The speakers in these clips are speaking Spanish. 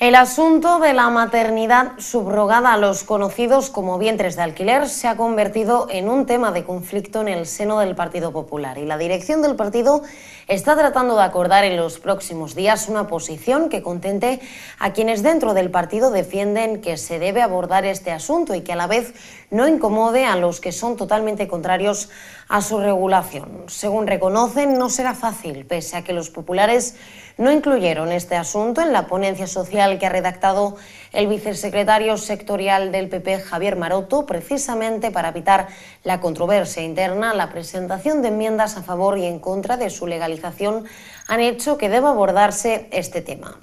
El asunto de la maternidad subrogada a los conocidos como vientres de alquiler se ha convertido en un tema de conflicto en el seno del Partido Popular y la dirección del partido está tratando de acordar en los próximos días una posición que contente a quienes dentro del partido defienden que se debe abordar este asunto y que a la vez no incomode a los que son totalmente contrarios a su regulación. Según reconocen, no será fácil, pese a que los populares no incluyeron este asunto en la ponencia social que ha redactado el vicesecretario sectorial del PP, Javier Maroto, precisamente para evitar la controversia interna. La presentación de enmiendas a favor y en contra de su legalización han hecho que deba abordarse este tema.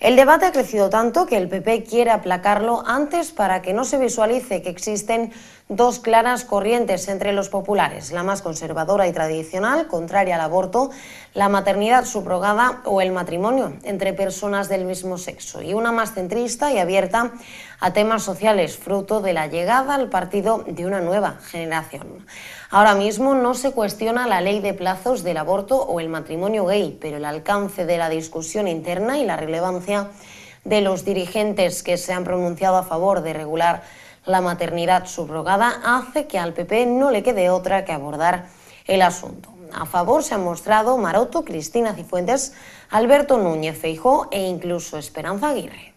El debate ha crecido tanto que el PP quiere aplacarlo antes para que no se visualice que existen dos claras corrientes entre los populares, la más conservadora y tradicional, contraria al aborto, la maternidad subrogada o el matrimonio entre personas del mismo sexo, y una más centrista y abierta a temas sociales, fruto de la llegada al partido de una nueva generación. Ahora mismo no se cuestiona la ley de plazos del aborto o el matrimonio gay, pero el alcance de la discusión interna y la relevancia de los dirigentes que se han pronunciado a favor de regular la maternidad subrogada hace que al PP no le quede otra que abordar el asunto. A favor se han mostrado Maroto, Cristina Cifuentes, Alberto Núñez Feijó e incluso Esperanza Aguirre.